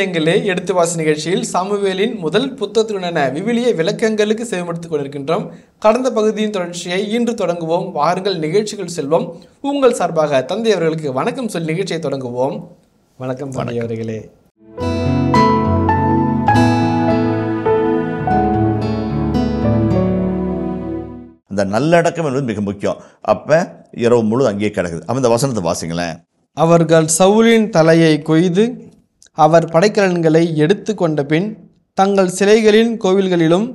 விவிலியங்களே எடுத்து வாசி நிகழ்ச்சியில் சாமுவேலின் முதல் புத்தத்துடனான விவிலிய விளக்கங்களுக்கு செயல்படுத்திக் கொண்டிருக்கின்றோம் கடந்த பகுதியின் தொடர்ச்சியை இன்று தொடங்குவோம் வாருங்கள் நிகழ்ச்சிகள் செல்வோம் உங்கள் சார்பாக தந்தை அவர்களுக்கு வணக்கம் சொல்லி நிகழ்ச்சியை தொடங்குவோம் வணக்கம் தந்தையவர்களே அந்த நல்லடக்கம் என்பது மிக முக்கியம் அப்ப இரவு முழு அங்கேயே கிடக்குது அப்போ இந்த வசனத்தை வாசிங்களேன் அவர்கள் சவுலின் தலையை கொய்து அவர் படைக்கலன்களை எடுத்து கொண்ட பின் தங்கள் சிலைகளின் கோவில்களிலும்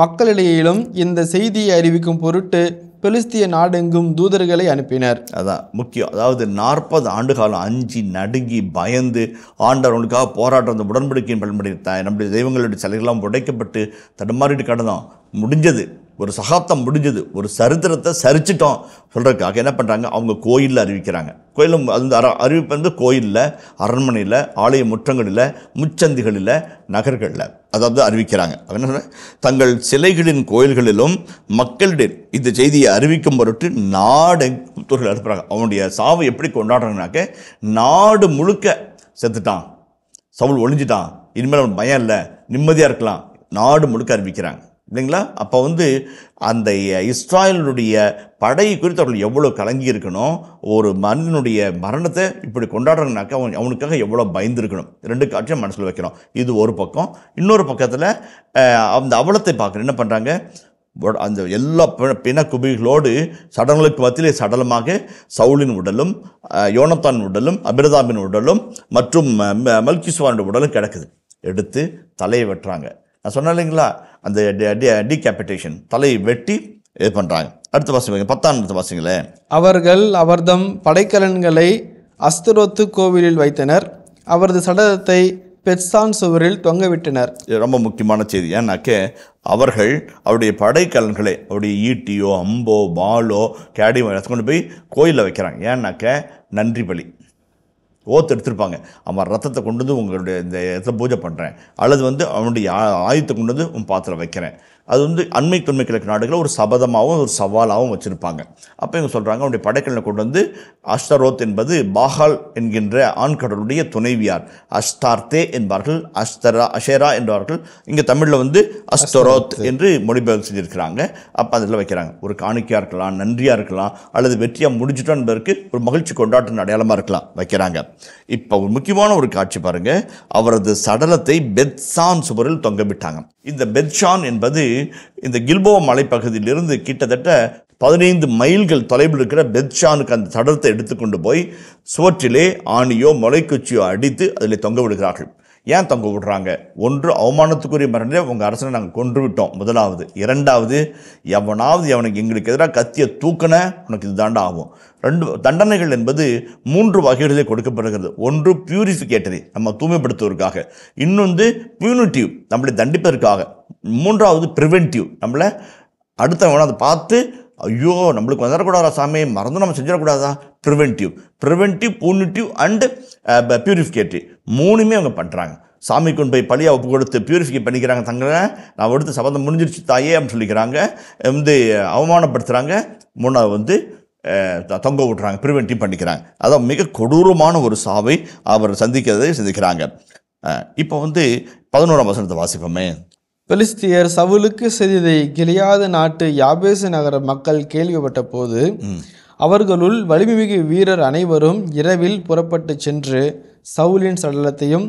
மக்களிடையிலும் இந்த செய்தியை அறிவிக்கும் பொருட்டு பெலிஸ்திய நாடெங்கும் தூதர்களை அனுப்பினர் அதான் முக்கியம் அதாவது நாற்பது ஆண்டு காலம் அஞ்சு நடுங்கி பயந்து ஆண்டவனுக்காக போராட்டம் அந்த உடன்படிக்கையின் பயன்படுத்தி நம்முடைய தெய்வங்களுடைய சிலைகள்லாம் உடைக்கப்பட்டு தடுமாறிட்டு கடந்தோம் முடிஞ்சது ஒரு சகாப்தம் முடிஞ்சது ஒரு சரித்திரத்தை சரிச்சிட்டோம் சொல்கிறதுக்காக என்ன பண்ணுறாங்க அவங்க கோயிலில் அறிவிக்கிறாங்க கோயிலும் அந்த அற அறிவிப்பு வந்து கோயிலில் அரண்மனையில் ஆலய முற்றங்களில் முச்சந்திகளில் நகர்களில் அதாவது அறிவிக்கிறாங்க என்ன தங்கள் சிலைகளின் கோயில்களிலும் மக்களிடையே இந்த செய்தியை அறிவிக்கும் பொருட்டு நாடு துறையில் அனுப்புகிறாங்க அவனுடைய சாவை எப்படி கொண்டாடுறாங்கனாக்க நாடு முழுக்க செத்துட்டான் சவுல் ஒழிஞ்சிட்டான் இனிமேல் அவன் பயம் இல்லை நிம்மதியாக இருக்கலாம் நாடு முழுக்க அறிவிக்கிறாங்க இல்லைங்களா அப்போ வந்து அந்த இஸ்ராயலுடைய படை குறித்து அவர்கள் எவ்வளோ கலங்கி இருக்கணும் ஒரு மனிதனுடைய மரணத்தை இப்படி கொண்டாடுறதுனாக்கா அவன் அவனுக்காக எவ்வளோ பயந்துருக்கணும் ரெண்டு காட்சியும் மனசில் வைக்கிறோம் இது ஒரு பக்கம் இன்னொரு பக்கத்தில் அந்த அவலத்தை பார்க்குறேன் என்ன பண்ணுறாங்க அந்த எல்லா பிண குபிகளோடு சடங்களுக்கு மத்தியிலே சடலமாக சவுலின் உடலும் யோனத்தான் உடலும் அபிரதாபின் உடலும் மற்றும் மல்கிஸ்வானுடைய உடலும் கிடக்குது எடுத்து தலையை வெட்டுறாங்க நான் சொன்னேன் இல்லைங்களா அந்த டீகேபிட்டேஷன் தலையை வெட்டி இது பண்ணுறாங்க அடுத்த வாசிங்க அடுத்த வாசிங்களேன் அவர்கள் அவர்தம் படைக்கலன்களை அஸ்தரோத்து கோவிலில் வைத்தனர் அவரது சடலத்தை பெட்சான் சுவரில் தொங்கவிட்டனர் இது ரொம்ப முக்கியமான செய்தி ஏன்னாக்கே அவர்கள் அவருடைய படைக்கலன்களை அவருடைய ஈட்டியோ அம்போ பாலோ கேடியோ எடுத்துக்கொண்டு போய் கோயிலில் வைக்கிறாங்க ஏன்னாக்க நன்றி பலி ஓத்து எடுத்திருப்பாங்க அவன் ரத்தத்தை கொண்டு வந்து உங்களுடைய இந்த இடத்துல பூஜை பண்ணுறேன் அல்லது வந்து அவனுடைய ஆயுதத்தை கொண்டு வந்து உன் பாத்திரம் வைக்கிறேன் அது வந்து அண்மை தொன்மை கிழக்கு நாடுகளில் ஒரு சபதமாகவும் ஒரு சவாலாகவும் வச்சுருப்பாங்க அப்போ இவங்க சொல்கிறாங்க அவனுடைய படைக்கலனை கொண்டு வந்து அஷ்டரோத் என்பது பாகால் என்கின்ற ஆண்கடலுடைய துணைவியார் அஷ்டார்த்தே என்பார்கள் அஷ்தரா அஷேரா என்பார்கள் இங்கே தமிழில் வந்து அஸ்தரோத் என்று மொழிபெயர்ப்பு செஞ்சுருக்கிறாங்க அப்போ அதில் வைக்கிறாங்க ஒரு காணிக்கையாக இருக்கலாம் நன்றியாக இருக்கலாம் அல்லது வெற்றியாக முடிஞ்சிட்டோம் என்பதற்கு ஒரு மகிழ்ச்சி கொண்டாட்டின் அடையாளமாக இருக்கலாம் வைக்கிறாங்க இப்போ ஒரு முக்கியமான ஒரு காட்சி பாருங்கள் அவரது சடலத்தை பெத்சான் சுவரில் தொங்கவிட்டாங்க இந்த பெத்ஷான் என்பது இந்த கில்போ மலைப்பகுதியிலிருந்து கிட்டத்தட்ட பதினைந்து மைல்கள் தொலைவில் இருக்கிற பெத்ஷானுக்கு அந்த சடலத்தை எடுத்துக்கொண்டு போய் சுவற்றிலே ஆணியோ மொளைக்குச்சியோ அடித்து அதில் தொங்க விடுகிறார்கள் ஏன் தொங்க விடுறாங்க ஒன்று அவமானத்துக்குரிய மரணத்தை உங்கள் அரசனை நாங்கள் கொன்று விட்டோம் முதலாவது இரண்டாவது எவனாவது எவனுக்கு எங்களுக்கு எதிராக கத்தியை தூக்கின உனக்கு இது தாண்டா ஆகும் ரெண்டு தண்டனைகள் என்பது மூன்று வகைகளிலே கொடுக்கப்படுகிறது ஒன்று பியூரிஃபிகேட்டரி நம்ம தூய்மைப்படுத்துவதற்காக இன்னொன்று பியூனிட்டிவ் நம்மளை தண்டிப்பதற்காக மூன்றாவது ப்ரிவென்டிவ் நம்மளை அடுத்தவனை அதை பார்த்து ஐயோ நம்மளுக்கு வந்துடக்கூடாதா சாமி மறந்து நம்ம செஞ்சிடக்கூடாதா preventive preventive punitive and purificative மூணுமே அவங்க பண்ணுறாங்க சாமி கொண்டு போய் பழியாக ஒப்பு கொடுத்து பியூரிஃபிகை பண்ணிக்கிறாங்க தங்களை நான் எடுத்து சபதம் முடிஞ்சிருச்சு தாயே அப்படின்னு சொல்லிக்கிறாங்க வந்து அவமானப்படுத்துகிறாங்க மூணாவது வந்து தொங்க விட்றாங்க ப்ரிவென்டிவ் பண்ணிக்கிறாங்க அதான் மிக கொடூரமான ஒரு சாவை அவர் சந்திக்கிறதை சந்திக்கிறாங்க இப்போ வந்து பதினோராம் வசனத்தை வாசிப்போமே பெலிஸ்தியர் சவுலுக்கு செய்ததை கிளியாத நாட்டு யாபேசு நகர மக்கள் கேள்விப்பட்ட போது அவர்களுள் வலிமைமிகு வீரர் அனைவரும் இரவில் புறப்பட்டு சென்று சவுலின் சடலத்தையும்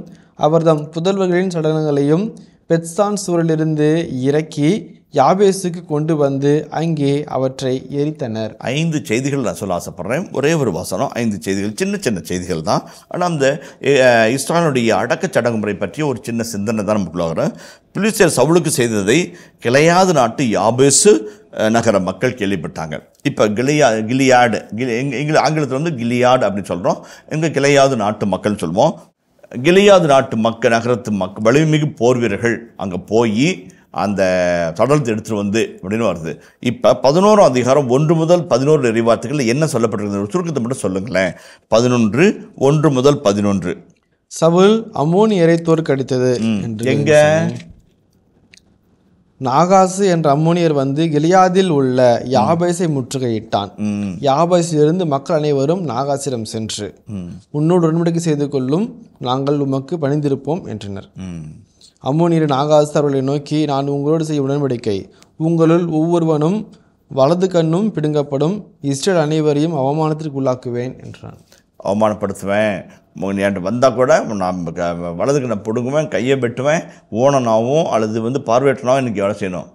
அவர்தம் புதல்வர்களின் சடலங்களையும் பெட்சான் சூரிலிருந்து இறக்கி யாபேஸுக்கு கொண்டு வந்து அங்கே அவற்றை எரித்தனர் ஐந்து செய்திகள் நான் சொல்ல ஆசைப்படுறேன் ஒரே ஒரு வசனம் ஐந்து செய்திகள் சின்ன சின்ன செய்திகள் தான் ஆனால் அந்த இஸ்ரானுடைய அடக்க சடங்கு முறை பற்றிய ஒரு சின்ன சிந்தனை தான் நமக்குள்ளாகிறேன் பிலிஸ்தியர் சவுளுக்கு செய்ததை கிளையாது நாட்டு யாபேசு நகர மக்கள் கேள்விப்பட்டாங்க இப்போ கிளியா கிளியாடு கிளி எங்கள் எங்கள் ஆங்கிலத்தில் வந்து கிளியாடு அப்படின்னு சொல்கிறோம் எங்கள் கிளையாது நாட்டு மக்கள்னு சொல்லுவோம் கிளியாது நாட்டு மக்கள் நகரத்து மக்கள் வலிமிகு போர் வீரர்கள் அங்கே போய் அந்த தொடர்ந்து எடுத்துகிட்டு வந்து அப்படின்னு வருது இப்போ பதினோரும் அதிகாரம் ஒன்று முதல் பதினோரு நிறைவார்த்தைகள் என்ன சொல்லப்பட்டிருக்கு சுருக்கத்தை மட்டும் சொல்லுங்களேன் பதினொன்று ஒன்று முதல் பதினொன்று சவுல் அம்மோனியரை தோற்கடித்தது எங்க நாகாசு என்ற அம்மோனியர் வந்து கிளியாதில் உள்ள யாபைசை முற்றுகையிட்டான் யாபைசிலிருந்து மக்கள் அனைவரும் நாகாசிடம் சென்று உன்னோடு உடன்படிக்கை செய்து கொள்ளும் நாங்கள் உமக்கு பணிந்திருப்போம் என்றனர் அம்மோனியரின் ஆகாச அவர்களை நோக்கி நான் உங்களோடு செய்யும் உடன்படிக்கை உங்களுள் ஒவ்வொருவனும் வலது கண்ணும் பிடுங்கப்படும் இஸ்ரேல் அனைவரையும் அவமானத்திற்கு உள்ளாக்குவேன் என்றான் அவமானப்படுத்துவேன் என்று வந்தால் கூட நான் வலது கண்ணை பிடுங்குவேன் கையை வெட்டுவேன் ஓனனாவும் அல்லது வந்து பார்வையிட்டனாகவும் இன்றைக்கி வேலை செய்யணும்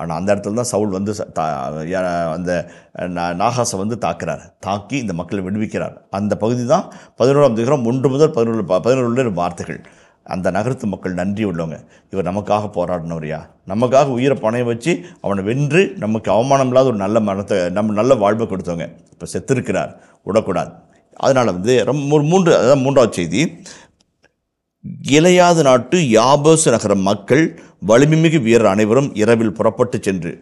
ஆனால் அந்த இடத்துல தான் சவுல் வந்து அந்த நாகாசை வந்து தாக்குறார் தாக்கி இந்த மக்களை விடுவிக்கிறார் அந்த பகுதி தான் பதினோராம் திகரம் ஒன்று முதல் பதினொன்று பதினொன்று வார்த்தைகள் அந்த நகரத்து மக்கள் நன்றி உள்ளவங்க இவர் நமக்காக போராடினவரையா நமக்காக உயிரை பணைய வச்சு அவனை வென்று நமக்கு அவமானம் இல்லாத ஒரு நல்ல மனத்தை நம்ம நல்ல வாழ்வை கொடுத்தவங்க இப்போ செத்திருக்கிறார் விடக்கூடாது அதனால் வந்து ரொம்ப ஒரு மூன்று அதாவது மூன்றாவது செய்தி இலையாது நாட்டு யாபோஸ் நகர மக்கள் வலிமைமிகு வீரர் அனைவரும் இரவில் புறப்பட்டு சென்று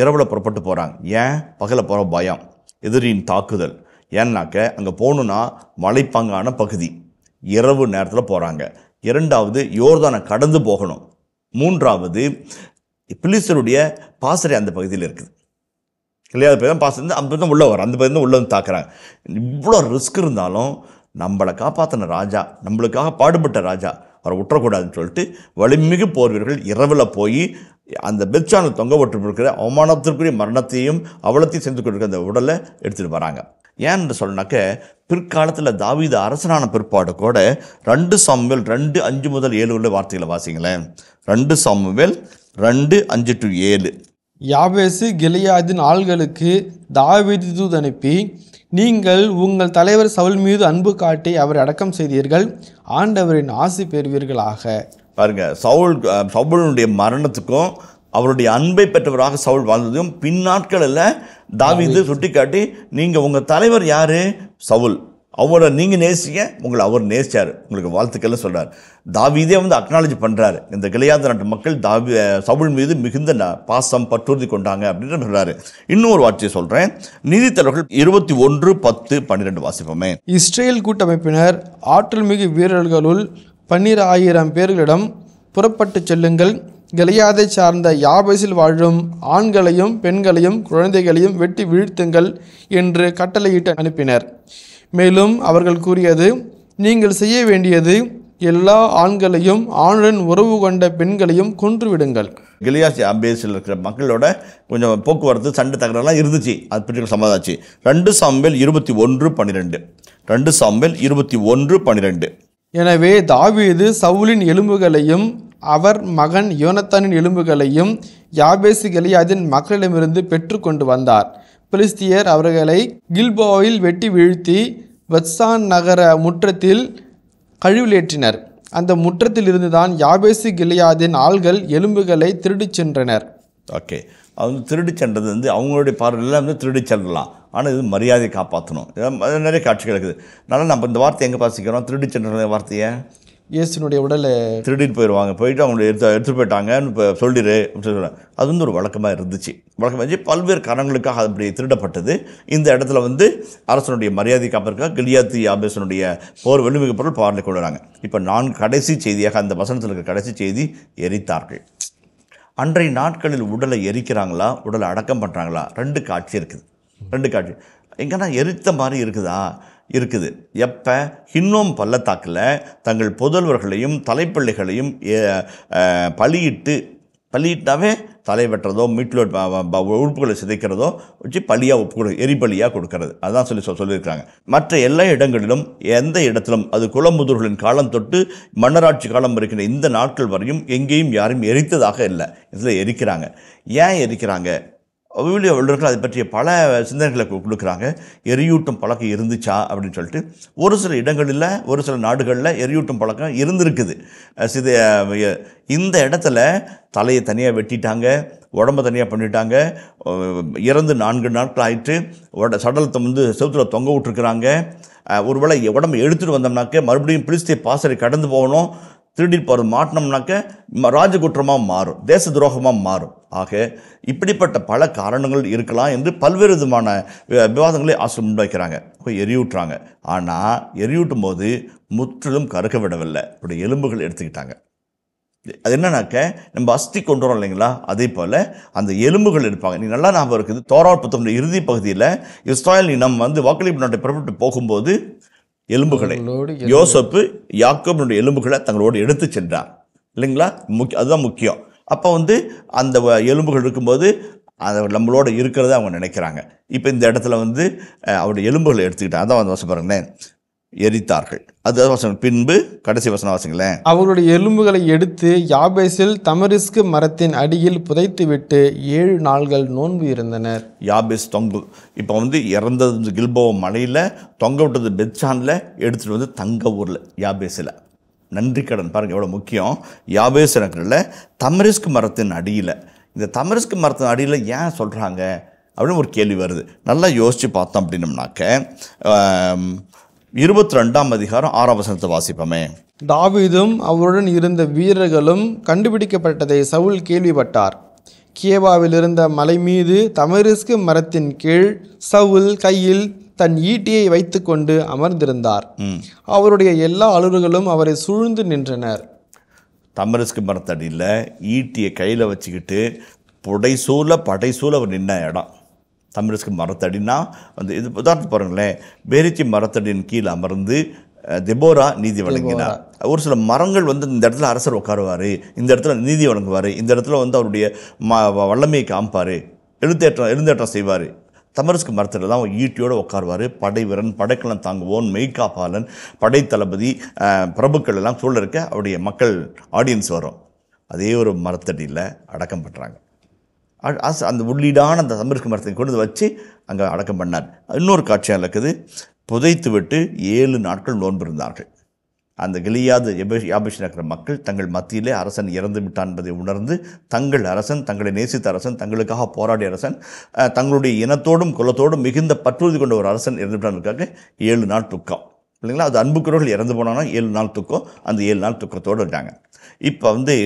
இரவில் புறப்பட்டு போகிறாங்க ஏன் பகலை போகிற பயம் எதிரியின் தாக்குதல் ஏன்னாக்க அங்கே போகணுன்னா மலைப்பாங்கான பகுதி இரவு நேரத்தில் போகிறாங்க இரண்டாவது யோர்தானை கடந்து போகணும் மூன்றாவது பிலிஸ்டருடைய பாசறை அந்த பகுதியில் இருக்குது இல்லையா அது தான் பாசம் அந்த பகுதி தான் உள்ளே வரும் அந்த பகுதி தான் உள்ளே வந்து தாக்குறாங்க இவ்வளோ ரிஸ்க் இருந்தாலும் நம்மளை காப்பாற்றின ராஜா நம்மளுக்காக பாடுபட்ட ராஜா அவரை விட்டுறக்கூடாதுன்னு சொல்லிட்டு வலிமிகு போர் வீரர்கள் இரவில் போய் அந்த பெச்சானை தொங்க விட்டு இருக்கிற அவமானத்திற்குரிய மரணத்தையும் அவலத்தையும் செஞ்சு கொண்டிருக்கிற அந்த உடலை எடுத்துகிட்டு வராங்க ஏன் என்று சொன்னாக்க பிற்காலத்தில் தாவீது அரசனான பிற்பாடு கூட ரெண்டு சாமுவேல் ரெண்டு அஞ்சு முதல் ஏழு உள்ள வார்த்தைகளை வாசிங்களேன் ரெண்டு சாமுவேல் ரெண்டு அஞ்சு டு ஏழு யாவேசு கிளியாதின் ஆள்களுக்கு தாவீது தூது அனுப்பி நீங்கள் உங்கள் தலைவர் சவுல் மீது அன்பு காட்டி அவரை அடக்கம் செய்தீர்கள் ஆண்டவரின் ஆசி பெறுவீர்களாக பாருங்க சவுல் சவுலுடைய மரணத்துக்கும் அவருடைய அன்பை பெற்றவராக சவுல் வாழ்ந்ததும் பின்னாட்களில் தாவிது சுட்டி காட்டி நீங்கள் உங்கள் தலைவர் யார் சவுல் அவரை நீங்கள் நேசிங்க உங்களை அவர் நேசிச்சார் உங்களுக்கு வாழ்த்துக்கள்லாம் சொல்கிறார் தாவீதே வந்து அக்னாலஜி பண்ணுறாரு இந்த கிளையாத நாட்டு மக்கள் தாவி சவுள் மீது மிகுந்த பாசம் பற்றுறுதி கொண்டாங்க அப்படின்னு சொல்கிறாரு இன்னொரு வார்த்தையை சொல்கிறேன் நீதித்தலைவர்கள் இருபத்தி ஒன்று பத்து பன்னிரெண்டு வாசிப்போமே இஸ்ரேல் கூட்டமைப்பினர் ஆற்றல் மிகு வீரர்களுள் பன்னிர ஆயிரம் பேர்களிடம் புறப்பட்டு செல்லுங்கள் கிளையாதை சார்ந்த யாபைசில் வாழும் ஆண்களையும் பெண்களையும் குழந்தைகளையும் வெட்டி வீழ்த்துங்கள் என்று கட்டளையிட்டு அனுப்பினர் மேலும் அவர்கள் கூறியது நீங்கள் செய்ய வேண்டியது எல்லா ஆண்களையும் ஆணுடன் உறவு கொண்ட பெண்களையும் கொன்றுவிடுங்கள் கிளியாசி அம்பேசில் இருக்கிற மக்களோட கொஞ்சம் போக்குவரத்து சண்டை தகரெல்லாம் இருந்துச்சு அது பற்றி சமாதாச்சு ரெண்டு சாம்பல் இருபத்தி ஒன்று பன்னிரெண்டு ரெண்டு சாம்பல் இருபத்தி ஒன்று பன்னிரெண்டு எனவே தாவீது சவுலின் எலும்புகளையும் அவர் மகன் யோனத்தானின் எலும்புகளையும் யாபேசி கிளியாதின் மக்களிடமிருந்து பெற்று கொண்டு வந்தார் பிலிஸ்தியர் அவர்களை கில்போவில் வெட்டி வீழ்த்தி வெத்சான் நகர முற்றத்தில் கழிவுலேற்றினர் அந்த முற்றத்திலிருந்து தான் யாபேசு கிளியாதின் ஆள்கள் எலும்புகளை திருடி சென்றனர் ஓகே அவங்க திருடி சென்றது வந்து அவங்களுடைய பார்வையில் வந்து திருடி செல்லலாம் ஆனால் இது மரியாதையை காப்பாற்றணும் நிறைய காட்சிகள் இருக்குது அதனால் நம்ம இந்த வார்த்தை எங்கே பாசிக்கிறோம் திருடி சென்ற வார்த்தையை இயேசுனுடைய உடலை திருடிட்டு போயிடுவாங்க போயிட்டு அவங்களை எடுத்து எடுத்து போயிட்டாங்கன்னு இப்போ சொல்லிடு அப்படின்னு சொல்கிறேன் அது வந்து ஒரு வழக்கமாக இருந்துச்சு வழக்கமாக இருந்துச்சு பல்வேறு காரணங்களுக்காக அப்படி திருடப்பட்டது இந்த இடத்துல வந்து அரசனுடைய மரியாதை காப்பிற்காக கிளியாத்தி ஆபேசனுடைய போர் வெள்ளுமிக்க பொருள் பாடலை கொள்கிறாங்க இப்போ நான் கடைசி செய்தியாக அந்த வசனத்தில் இருக்கிற கடைசி செய்தி எரித்தார்கள் அன்றைய நாட்களில் உடலை எரிக்கிறாங்களா உடலை அடக்கம் பண்ணுறாங்களா ரெண்டு காட்சி இருக்குது ரெண்டு காட்சி எங்கன்னா எரித்த மாதிரி இருக்குதா இருக்குது எப்போ ஹின்னோம் பள்ளத்தாக்கில் தங்கள் புதல்வர்களையும் தலைப்பள்ளிகளையும் பலியிட்டு பலியிட்டாவே தலை வெட்டுறதோ மீட்லோட் உறுப்புகளை சிதைக்கிறதோ வச்சு பழியாக ஒப்பு எரிபலியாக கொடுக்கறது அதான் சொல்லி சொல் சொல்லியிருக்காங்க மற்ற எல்லா இடங்களிலும் எந்த இடத்திலும் அது குலமுதுர்களின் காலம் தொட்டு மன்னராட்சி காலம் இருக்கின்ற இந்த நாட்கள் வரையும் எங்கேயும் யாரும் எரித்ததாக இல்லை இதில் எரிக்கிறாங்க ஏன் எரிக்கிறாங்க விவிலிய வல்லுநர்கள் அதை பற்றிய பல சிந்தனைகளை கொடுக்குறாங்க எரியூட்டும் பழக்கம் இருந்துச்சா அப்படின்னு சொல்லிட்டு ஒரு சில இடங்களில் ஒரு சில நாடுகளில் எரியூட்டும் பழக்கம் இருந்திருக்குது சித இந்த இடத்துல தலையை தனியாக வெட்டிட்டாங்க உடம்ப தனியாக பண்ணிட்டாங்க இறந்து நான்கு நாட்கள் ஆயிட்டு உட சடலத்தை வந்து செவத்தில் தொங்க விட்டுருக்குறாங்க ஒருவேளை உடம்பு எடுத்துகிட்டு வந்தோம்னாக்க மறுபடியும் பிளிஸ்தே பாசறை கடந்து போகணும் திருடி பாரு மாட்டினோம்னாக்க ராஜகுற்றமாக மாறும் தேச துரோகமாக மாறும் ஆக இப்படிப்பட்ட பல காரணங்கள் இருக்கலாம் என்று பல்வேறு விதமான விவாதங்களை ஆசிரியர் முன்வைக்கிறாங்க எரியூட்டுறாங்க ஆனால் எரியூட்டும் போது முற்றிலும் கருக்க விடவில்லை இப்படி எலும்புகள் எடுத்துக்கிட்டாங்க அது என்னன்னாக்க நம்ம அஸ்தி கொண்டு வரோம் இல்லைங்களா அதே போல் அந்த எலும்புகள் எடுப்பாங்க நீ நல்லா ஞாபகம் இருக்குது தோரார் இறுதி பகுதியில் இஸ்ராயல் இனம் வந்து வாக்களிப்பு நாட்டை புறப்பட்டு போகும்போது எலும்புகளை யோசப்பு யாக்கோபனுடைய எலும்புகளை தங்களோடு எடுத்து சென்றார் இல்லைங்களா முக்கிய அதுதான் முக்கியம் அப்போ வந்து அந்த எலும்புகள் இருக்கும்போது அதை நம்மளோட இருக்கிறத அவங்க நினைக்கிறாங்க இப்போ இந்த இடத்துல வந்து அவருடைய எலும்புகளை எடுத்துக்கிட்டேன் அதான் வந்து பாருங்களேன் எரித்தார்கள் அது வசனம் பின்பு கடைசி வசனம் வாசிங்களேன் அவருடைய எலும்புகளை எடுத்து யாபேஸில் தமரிஸ்கு மரத்தின் அடியில் புதைத்து விட்டு ஏழு நாள்கள் நோன்பு இருந்தனர் யாபேஸ் தொங்கு இப்போ வந்து இறந்தது கில்போ மலையில் தொங்க விட்டது பெச்சானில் எடுத்துகிட்டு வந்து தங்க ஊரில் யாபேஸில் நன்றி கடன் பாருங்கள் எவ்வளோ முக்கியம் யாபேஸ் நகரில் தமரிஸ்கு மரத்தின் அடியில் இந்த தமரிஸ்கு மரத்தின் அடியில் ஏன் சொல்கிறாங்க அப்படின்னு ஒரு கேள்வி வருது நல்லா யோசித்து பார்த்தோம் அப்படின்னம்னாக்க இருபத்தி ரெண்டாம் அதிகாரம் ஆறாம் வசனத்தை வாசிப்போமே தாவிதும் அவருடன் இருந்த வீரர்களும் கண்டுபிடிக்கப்பட்டதை சவுல் கேள்விப்பட்டார் கியவாவில் இருந்த மலை மீது தமரிஸ்கு மரத்தின் கீழ் சவுல் கையில் தன் ஈட்டியை வைத்துக்கொண்டு அமர்ந்திருந்தார் அவருடைய எல்லா அலுவலர்களும் அவரை சூழ்ந்து நின்றனர் தமரிஸ்கு மரத்தடியில் ஈட்டியை கையில் வச்சுக்கிட்டு புடைசூல படைசூல அவர் நின்ன இடம் தமிழ்ஸ்க்கு மரத்தடினா அந்த இது உதாரணத்து பாருங்களேன் பேரிச்சி மரத்தடியின் கீழே அமர்ந்து தெபோரா நீதி வழங்கினார் ஒரு சில மரங்கள் வந்து இந்த இடத்துல அரசர் உட்காருவார் இந்த இடத்துல நீதி வழங்குவார் இந்த இடத்துல வந்து அவருடைய ம வல்லமையை காமிப்பார் எழுத்தேற்றம் எழுந்தேற்றம் செய்வார் தமரஸ்க்கு மரத்தில் தான் ஈட்டியோடு உட்காருவார் படைவீரன் படைக்கலன் தாங்குவோன் மெய்காப்பாளன் படை தளபதி பிரபுக்கள் எல்லாம் சூழல் இருக்க அவருடைய மக்கள் ஆடியன்ஸ் வரும் அதே ஒரு மரத்தடியில் அடக்கம் பண்ணுறாங்க அஸ் அந்த உள்ளீடான அந்த சம்பருக்கு மரத்தை கொண்டு வச்சு அங்கே அடக்கம் பண்ணார் இன்னொரு காட்சியாக இருக்குது புதைத்து விட்டு ஏழு நாட்கள் நோன்பு இருந்தார்கள் அந்த கிளியாத யாபிஷ் நகர மக்கள் தங்கள் மத்தியிலே அரசன் இறந்து விட்டான் என்பதை உணர்ந்து தங்கள் அரசன் தங்களை நேசித்த அரசன் தங்களுக்காக போராடிய அரசன் தங்களுடைய இனத்தோடும் குலத்தோடும் மிகுந்த பற்றுதி கொண்ட ஒரு அரசன் இறந்து விட்டான் ஏழு நாள் துக்கம் இல்லைங்களா அது அன்புக்குறவர்கள் இறந்து போனோன்னா ஏழு நாள் துக்கம் அந்த ஏழு நாள் துக்கத்தோடு இருக்காங்க இப்போ வந்து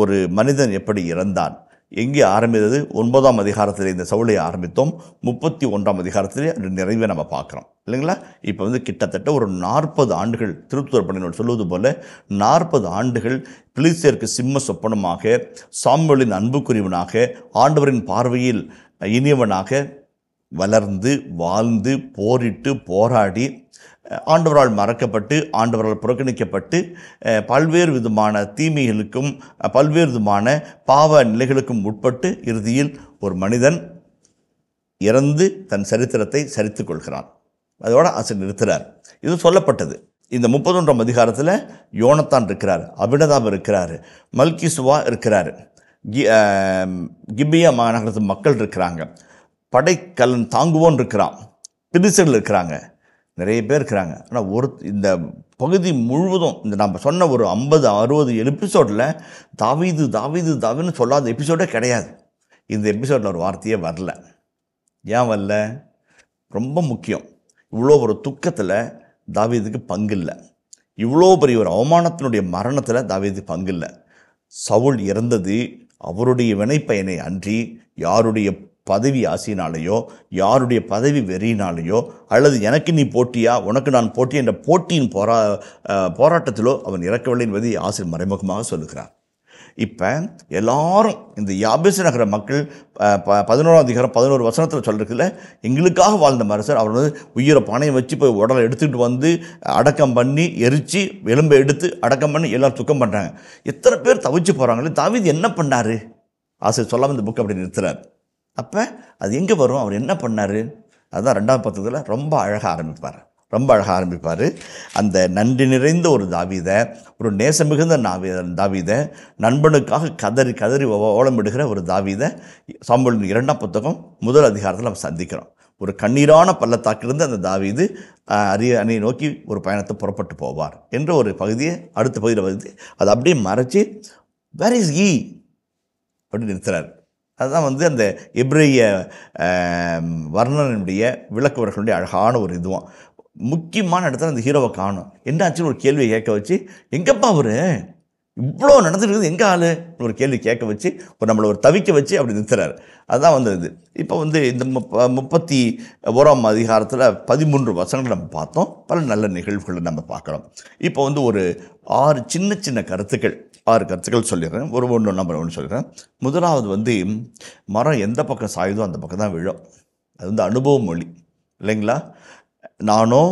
ஒரு மனிதன் எப்படி இறந்தான் எங்கே ஆரம்பித்தது ஒன்பதாம் அதிகாரத்தில் இந்த சவுளை ஆரம்பித்தோம் முப்பத்தி ஒன்றாம் அதிகாரத்தில் அது நிறைவை நம்ம பார்க்குறோம் இல்லைங்களா இப்போ வந்து கிட்டத்தட்ட ஒரு நாற்பது ஆண்டுகள் திருத்தூர் பணியோடு சொல்வது போல் நாற்பது ஆண்டுகள் பிலிசியருக்கு சிம்ம சொப்பனமாக சாம்பலின் அன்புக்குரியவனாக ஆண்டவரின் பார்வையில் இனியவனாக வளர்ந்து வாழ்ந்து போரிட்டு போராடி ஆண்டவரால் மறக்கப்பட்டு ஆண்டவரால் புறக்கணிக்கப்பட்டு பல்வேறு விதமான தீமைகளுக்கும் பல்வேறு விதமான பாவ நிலைகளுக்கும் உட்பட்டு இறுதியில் ஒரு மனிதன் இறந்து தன் சரித்திரத்தை சரித்து கொள்கிறான் அதோட அசை நிறுத்துகிறார் இது சொல்லப்பட்டது இந்த முப்பதொன்றாம் அதிகாரத்தில் யோனத்தான் இருக்கிறார் அபிநதாப் இருக்கிறார் மல்கிசுவா இருக்கிறார் கி கிபியா மாநகரத்து மக்கள் இருக்கிறாங்க படைக்கலன் தாங்குவோன் இருக்கிறான் பிரிசர்கள் இருக்கிறாங்க நிறைய பேர் இருக்கிறாங்க ஆனால் ஒரு இந்த பகுதி முழுவதும் இந்த நம்ம சொன்ன ஒரு ஐம்பது அறுபது எபிசோடில் தாவிது தாவிது தாவின்னு சொல்லாத எபிசோடே கிடையாது இந்த எபிசோடில் ஒரு வார்த்தையே வரல ஏன் வரல ரொம்ப முக்கியம் இவ்வளோ ஒரு துக்கத்தில் தாவீதுக்கு பங்கு இல்லை இவ்வளோ பெரிய ஒரு அவமானத்தினுடைய மரணத்தில் தாவீது பங்கு இல்லை சவுல் இறந்தது அவருடைய வினைப்பயனை அன்றி யாருடைய பதவி ஆசினாலேயோ யாருடைய பதவி வெறியினாலேயோ அல்லது எனக்கு நீ போட்டியா உனக்கு நான் போட்டி என்ற போட்டியின் போரா போராட்டத்திலோ அவன் இறக்கவில்லை என்பதை ஆசிரியர் மறைமுகமாக சொல்லுகிறார் இப்போ எல்லாரும் இந்த யாபேசு நகர மக்கள் ப பதினோராம் அதிகாரம் பதினோரு வசனத்தில் சொல்கிறதுல எங்களுக்காக வாழ்ந்த மரசர் அவர் வந்து உயிரை பணையம் வச்சு போய் உடலை எடுத்துகிட்டு வந்து அடக்கம் பண்ணி எரித்து எலும்பை எடுத்து அடக்கம் பண்ணி எல்லோரும் துக்கம் பண்ணுறாங்க எத்தனை பேர் தவிச்சு போகிறாங்களே தவிது என்ன பண்ணார் ஆசிரியர் சொல்லாமல் இந்த புக் அப்படி நிறுத்துறாரு அப்போ அது எங்கே வரும் அவர் என்ன பண்ணார் அதுதான் ரெண்டாவது பத்தத்தில் ரொம்ப அழகாக ஆரம்பிப்பார் ரொம்ப அழகாக ஆரம்பிப்பார் அந்த நன்றி நிறைந்த ஒரு தாவிதை ஒரு நேசம் மிகுந்த நாவி தாவிதை நண்பனுக்காக கதறி கதறி ஓலமிடுகிற ஒரு தாவிதை சாம்பல் இரண்டாம் புத்தகம் முதல் அதிகாரத்தில் நம்ம சந்திக்கிறோம் ஒரு கண்ணீரான பள்ளத்தாக்கிலிருந்து அந்த தாவிது அரிய அணியை நோக்கி ஒரு பயணத்தை புறப்பட்டு போவார் என்ற ஒரு பகுதியை அடுத்த பகுதியில் வந்து அதை அப்படியே மறைச்சி வேர் இஸ் ஈ அப்படின்னு நிறுத்துறாரு அதுதான் வந்து அந்த எப்ரேய வர்ணனுடைய விளக்குவர்களுடைய அழகான ஒரு இதுவும் முக்கியமான இடத்துல அந்த ஹீரோவை காணும் என்னாச்சுன்னு ஒரு கேள்வியை கேட்க வச்சு எங்கப்பா அவர் இவ்வளோ நடந்துருக்குது எங்கே ஆள் ஒரு கேள்வி கேட்க வச்சு ஒரு நம்மளை ஒரு தவிக்க வச்சு அப்படி நிறுத்துறாரு அதுதான் வந்து இது இப்போ வந்து இந்த முப்பத்தி ஓராம் அதிகாரத்தில் பதிமூன்று வசனங்கள் நம்ம பார்த்தோம் பல நல்ல நிகழ்வுகளை நம்ம பார்க்குறோம் இப்போ வந்து ஒரு ஆறு சின்ன சின்ன கருத்துக்கள் ஆறு கருத்துக்கள் சொல்லிடுறேன் ஒரு ஒன்று நம்பர் ஒன்று சொல்லிடுறேன் முதலாவது வந்து மரம் எந்த பக்கம் சாயுதோ அந்த பக்கம் தான் விழும் அது வந்து அனுபவ மொழி இல்லைங்களா நானோ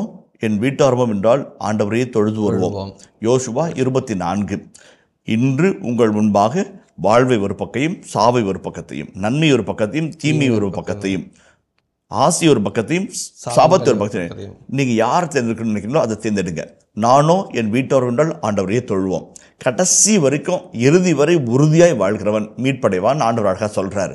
என் வீட்டார்வம் என்றால் ஆண்டவரையே தொழுது வருவோம் யோசுவா இருபத்தி நான்கு இன்று உங்கள் முன்பாக வாழ்வை ஒரு பக்கையும் சாவை ஒரு பக்கத்தையும் நன்மை ஒரு பக்கத்தையும் தீமை ஒரு பக்கத்தையும் ஆசை ஒரு பக்கத்தையும் சாபத்தை ஒரு பக்கத்தையும் நீங்கள் யார் தேர்ந்தெடுக்கணும்னு நினைக்கிறீங்களோ அதை தேர்ந்தெடுங்க நானோ என் வீட்டோர்கள் ஆண்டவரையே தொழுவோம் கடைசி வரைக்கும் இறுதி வரை உறுதியாய் வாழ்கிறவன் மீட்படைவான் ஆண்டவர் அழகாக சொல்கிறார்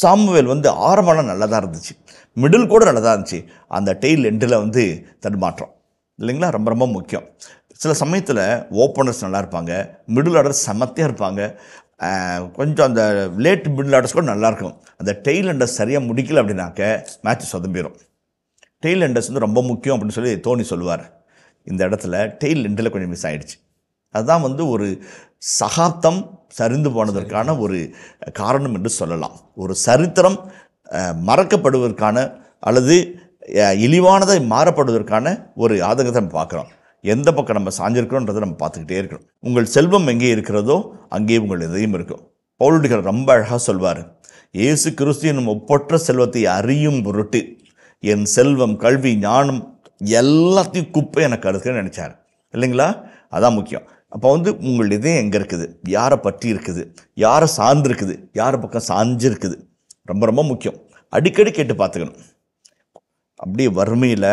சாமுவேல் வந்து ஆரம்பம் நல்லா தான் இருந்துச்சு மிடில் கூட நல்லதாக இருந்துச்சு அந்த டெய்ல் எண்டில் வந்து தடுமாற்றம் இல்லைங்களா ரொம்ப ரொம்ப முக்கியம் சில சமயத்தில் ஓப்பனர்ஸ் நல்லா இருப்பாங்க மிடில் ஆர்டர்ஸ் செமத்தியாக இருப்பாங்க கொஞ்சம் அந்த லேட் மிடில் ஆர்டர்ஸ் கூட நல்லாயிருக்கும் அந்த டெய்ல் அண்டர்ஸ் சரியாக முடிக்கல அப்படின்னாக்க மேட்ச் சொதம்பிடும் டெய்ல் அண்டர்ஸ் வந்து ரொம்ப முக்கியம் அப்படின்னு சொல்லி தோனி சொல்லுவார் இந்த இடத்துல டெய்ல் எண்டில் கொஞ்சம் மிஸ் ஆகிடுச்சு அதுதான் வந்து ஒரு சகாப்தம் சரிந்து போனதற்கான ஒரு காரணம் என்று சொல்லலாம் ஒரு சரித்திரம் மறக்கப்படுவதற்கான அல்லது இழிவானதை மாறப்படுவதற்கான ஒரு ஆதங்கத்தை நம்ம பார்க்குறோம் எந்த பக்கம் நம்ம சாஞ்சிருக்கிறோன்றதை நம்ம பார்த்துக்கிட்டே இருக்கணும் உங்கள் செல்வம் எங்கே இருக்கிறதோ அங்கே உங்கள் இதயம் இருக்கும் பவுலுடிகள் ரொம்ப அழகாக சொல்வார் இயேசு கிறிஸ்து ஒப்பற்ற செல்வத்தை அறியும் பொருட்டு என் செல்வம் கல்வி ஞானம் எல்லாத்தையும் குப்பை எனக்கு கருதுன்னு நினச்சார் இல்லைங்களா அதான் முக்கியம் அப்போ வந்து உங்கள் இதயம் எங்கே இருக்குது யாரை பற்றி இருக்குது யாரை சார்ந்திருக்குது யார் பக்கம் சாஞ்சிருக்குது ரொம்ப ரொம்ப முக்கியம் அடிக்கடி கேட்டு பார்த்துக்கணும் அப்படியே வறுமையில்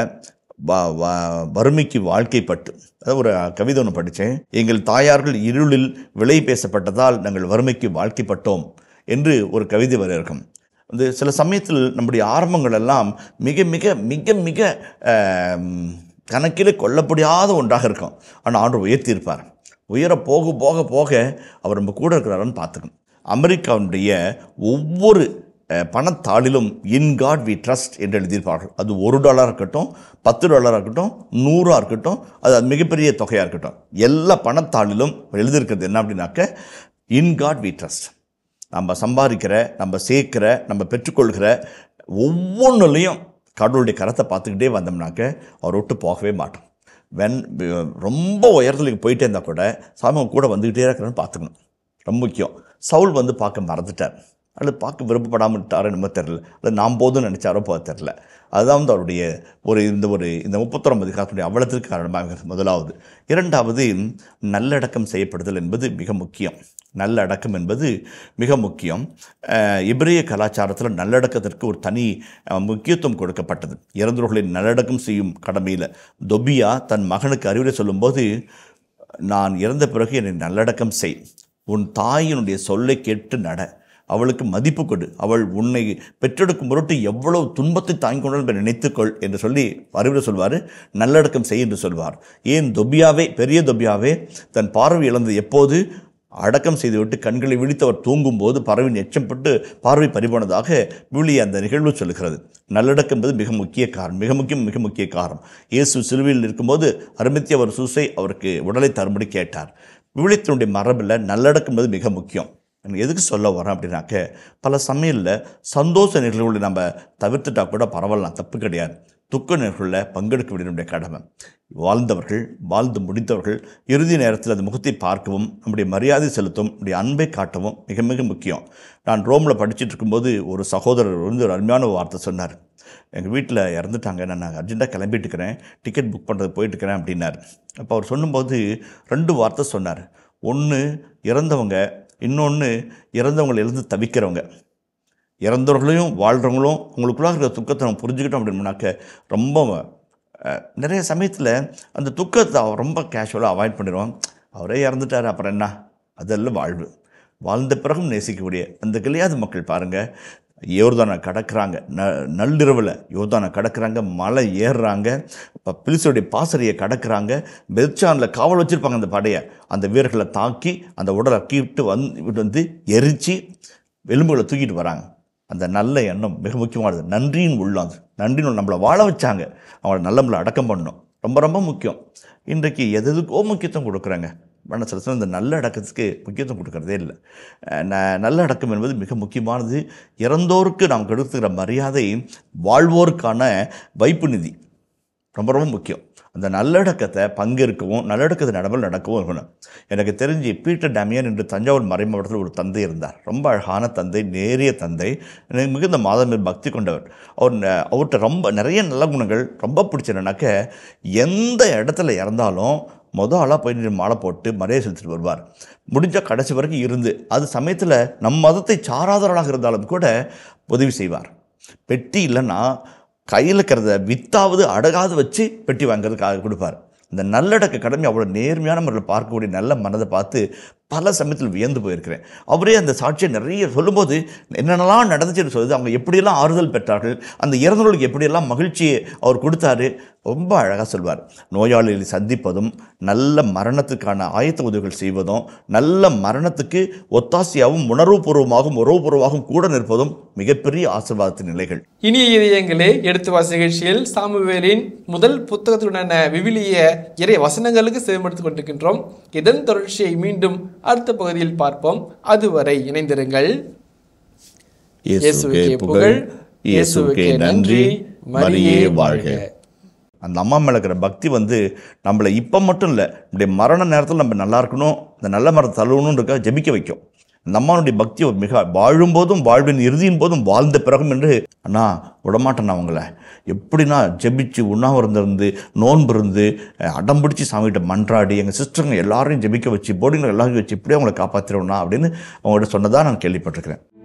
வறுமைக்கு வாழ்க்கைப்பட்டு அதாவது ஒரு கவிதை ஒன்று படித்தேன் எங்கள் தாயார்கள் இருளில் விலை பேசப்பட்டதால் நாங்கள் வறுமைக்கு வாழ்க்கைப்பட்டோம் என்று ஒரு கவிதை வர இருக்கும் வந்து சில சமயத்தில் நம்முடைய ஆரம்பங்கள் எல்லாம் மிக மிக மிக மிக கணக்கில் கொல்லப்படியாத ஒன்றாக இருக்கும் ஆனால் ஆண்டு உயர்த்தியிருப்பார் உயர போக போக போக அவர் நம்ம கூட இருக்கிறாரன்னு பார்த்துக்கணும் அமெரிக்காவுடைய ஒவ்வொரு பணத்தாளிலும் இன் காட் வி ட்ரஸ்ட் என்று எழுதியிருப்பார்கள் அது ஒரு டாலராக இருக்கட்டும் பத்து டாலராக இருக்கட்டும் நூறாக இருக்கட்டும் அது மிகப்பெரிய தொகையாக இருக்கட்டும் எல்லா பணத்தாளிலும் எழுதியிருக்கிறது என்ன அப்படின்னாக்க இன் காட் வி ட்ரஸ்ட் நம்ம சம்பாதிக்கிற நம்ம சேர்க்கிற நம்ம பெற்றுக்கொள்கிற ஒவ்வொன்றுலேயும் கடவுளுடைய கரத்தை பார்த்துக்கிட்டே வந்தோம்னாக்க அவர் விட்டு போகவே மாட்டோம் வென் ரொம்ப உயரத்துக்கு போயிட்டே இருந்தால் கூட சாமி கூட வந்துக்கிட்டே இருக்கிறேன்னு பார்த்துக்கணும் ரொம்ப முக்கியம் சவுல் வந்து பார்க்க மறந்துட்டார் அல்லது பார்க்க விருப்பப்படாமல் விட்டாரோ நம்ம தெரில அல்லது நாம் போதும் நினச்சாரோ போக தெரில அதுதான் வந்து அவருடைய ஒரு இந்த ஒரு இந்த முப்பத்தொன்பது காலத்துடைய அவ்வளத்திற்கு காரணமாக முதலாவது இரண்டாவது நல்லடக்கம் செய்யப்படுதல் என்பது மிக முக்கியம் நல்லடக்கம் என்பது மிக முக்கியம் இப்ரிய கலாச்சாரத்தில் நல்லடக்கத்திற்கு ஒரு தனி முக்கியத்துவம் கொடுக்கப்பட்டது இறந்தவர்களை நல்லடக்கம் செய்யும் கடமையில் தொபியா தன் மகனுக்கு அறிவுரை சொல்லும்போது நான் இறந்த பிறகு என்னை நல்லடக்கம் செய் உன் தாயினுடைய சொல்லை கேட்டு நட அவளுக்கு மதிப்பு கொடு அவள் உன்னை பெற்றெடுக்கும் பொருட்டு எவ்வளவு துன்பத்தை தாங்கி என்று நினைத்துக்கொள் என்று சொல்லி அறிவுரை சொல்வார் நல்லடக்கம் செய் என்று சொல்வார் ஏன் தொபியாவே பெரிய தொபியாவே தன் பார்வை இழந்தது எப்போது அடக்கம் செய்துவிட்டு கண்களை விழித்து அவர் தூங்கும்போது பறவையின் எச்சம்பட்டு பார்வை பறிபோனதாக விழி அந்த நிகழ்வு சொல்கிறது நல்லடக்கம் என்பது மிக முக்கிய காரணம் மிக முக்கியம் மிக முக்கிய காரணம் இயேசு சிறுவில் இருக்கும்போது அருமத்தி அவர் சூசை அவருக்கு உடலை தரும்படி கேட்டார் விழித்தினுடைய மரபில் நல்லடக்கம் என்பது மிக முக்கியம் எதுக்கு சொல்ல வரேன் அப்படின்னாக்க பல சமையலில் சந்தோஷ நிகழ்வுகளை நம்ம தவிர்த்துட்டா கூட பரவாயில்லாம் தப்பு கிடையாது துக்க நிகழ்வுகளில் பங்கெடுக்க வேண்டிய கடமை வாழ்ந்தவர்கள் வாழ்ந்து முடிந்தவர்கள் இறுதி நேரத்தில் அந்த முகத்தை பார்க்கவும் நம்முடைய மரியாதை செலுத்தவும் நம்முடைய அன்பை காட்டவும் மிக மிக முக்கியம் நான் ரோமில் படிச்சுட்டு இருக்கும்போது ஒரு சகோதரர் வந்து ஒரு அருமையான வார்த்தை சொன்னார் எங்கள் வீட்டில் இறந்துட்டாங்க நான் நாங்கள் அர்ஜென்ட்டாக கிளம்பிட்டு இருக்கிறேன் டிக்கெட் புக் பண்ணுறது போயிட்டு இருக்கிறேன் அப்படின்னார் அப்போ அவர் சொல்லும்போது ரெண்டு வார்த்தை சொன்னார் ஒன்று இறந்தவங்க இன்னொன்று இறந்தவங்களை எழுந்து தவிக்கிறவங்க இறந்தவர்களையும் வாழ்கிறவங்களும் அவங்களுக்குள்ளாக இருக்கிற துக்கத்தை நம்ம புரிஞ்சுக்கிட்டோம் அப்படின்னாக்க ரொம்ப நிறைய சமயத்தில் அந்த துக்கத்தை ரொம்ப கேஷுவலாக அவாய்ட் பண்ணிடுவோம் அவரே இறந்துட்டார் அப்புறம் என்ன அதெல்லாம் வாழ்வு வாழ்ந்த பிறகும் நேசிக்கக்கூடிய அந்த கிளையாது மக்கள் பாருங்கள் யோர்தானை கடக்கிறாங்க ந நள்ளிரவில் யோர்தானை கடக்கிறாங்க மலை ஏறுறாங்க பிலிசருடைய பாசறையை கடக்கிறாங்க பெத்ஷானில் காவல் வச்சுருப்பாங்க அந்த படையை அந்த வீரர்களை தாக்கி அந்த உடலை கீட்டு வந்து வந்து எரித்து எலும்புகளை தூக்கிட்டு வராங்க அந்த நல்ல எண்ணம் மிக முக்கியமானது நன்றியின் உள்ளம் நன்றின்னு நம்மளை வாழ வச்சாங்க அவங்கள நல்ல அடக்கம் பண்ணணும் ரொம்ப ரொம்ப முக்கியம் இன்றைக்கு எது எதுக்கோ முக்கியத்துவம் கொடுக்குறாங்க மனசு இந்த நல்ல அடக்கத்துக்கு முக்கியத்துவம் கொடுக்கறதே இல்லை ந நல்ல அடக்கம் என்பது மிக முக்கியமானது இறந்தோருக்கு நாம் கொடுத்துக்கிற மரியாதை வாழ்வோருக்கான வைப்பு நிதி ரொம்ப ரொம்ப முக்கியம் அந்த நல்லடக்கத்தை பங்கேற்கவும் நல்லடக்கத்தை நடவல் நடக்கவும் இருக்கணும் எனக்கு தெரிஞ்சு பீட்டர் டேமியன் என்று தஞ்சாவூர் மறைமாவட்டத்தில் ஒரு தந்தை இருந்தார் ரொம்ப அழகான தந்தை நேரிய தந்தை எனக்கு மிகுந்த மாதம் பக்தி கொண்டவர் அவர் அவர்கிட்ட ரொம்ப நிறைய நல்ல குணங்கள் ரொம்ப பிடிச்சதுனாக்க எந்த இடத்துல இறந்தாலும் மொதல் ஆளாக போய் நின்று மாலை போட்டு மரியாதை செலுத்திட்டு வருவார் முடிஞ்சால் கடைசி வரைக்கும் இருந்து அது சமயத்தில் நம் மதத்தை சாராதவர்களாக இருந்தாலும் கூட உதவி செய்வார் பெட்டி இல்லைன்னா கையில் இருக்கிறத வித்தாவது அடகாது வச்சு பெட்டி வாங்குறதுக்காக கொடுப்பார் இந்த நல்லடக்க கடமை அவ்வளோ நேர்மையான முறையில் பார்க்கக்கூடிய நல்ல மனதை பார்த்து பல சமயத்தில் வியந்து போயிருக்கிறேன் அவரே அந்த சாட்சியை நிறைய சொல்லும்போது என்னென்னலாம் நடந்துச்சுன்னு சொல்லுது அவங்க எப்படியெல்லாம் ஆறுதல் பெற்றார்கள் அந்த இறந்தவர்களுக்கு எப்படியெல்லாம் மகிழ்ச்சியை அவர் கொடுத்தாரு ரொம்ப அழகாக சொல்வார் நோயாளிகளை சந்திப்பதும் நல்ல மரணத்துக்கான ஆயத்த உதவிகள் செய்வதும் நல்ல மரணத்துக்கு ஒத்தாசியாகவும் உணர்வுபூர்வமாகவும் உறவுபூர்வமாகவும் கூட நிற்பதும் மிகப்பெரிய ஆசீர்வாதத்தின் நிலைகள் இனிய இதயங்களே எடுத்து வாச நிகழ்ச்சியில் சாமுவேலின் முதல் புத்தகத்துடனான விவிலிய இறை வசனங்களுக்கு செவிமடுத்துக் கொண்டிருக்கின்றோம் இதன் தொடர்ச்சியை மீண்டும் அடுத்த பகுதியில் பார்ப்போம் அதுவரை இணைந்திருங்கள் இயேசுவே புகழ் இயேசுவே நன்றி மரியே வாழ்க அந்த அம்மா மேலே இருக்கிற பக்தி வந்து நம்மளை இப்போ மட்டும் இல்லை நம்முடைய மரண நேரத்தில் நம்ம நல்லா இருக்கணும் இந்த நல்ல மரத்தை தழுவணும்னு இருக்க ஜெபிக்க வைக்கும் நம்மளுடைய பக்தி ஒரு மிக வாழும்போதும் வாழ்வின் இறுதியின் போதும் வாழ்ந்த பிறகும் என்று அண்ணா விடமாட்டேன் நான் உங்களை எப்படின்னா ஜெபிச்சு உண்ணாவிரந்திருந்து நோன்பு இருந்து அடம் பிடிச்சி சாமிகிட்ட மன்றாடி எங்கள் சிஸ்டருங்க எல்லாரையும் ஜெபிக்க வச்சு போர்டிங்கில் எல்லாரையும் வச்சு இப்படியே அவங்களை காப்பாற்றிடுவோம்னா அப்படின்னு அவங்கள்ட்ட சொன்னதாக நான் கேள்விப்பட்டிருக்கிறேன்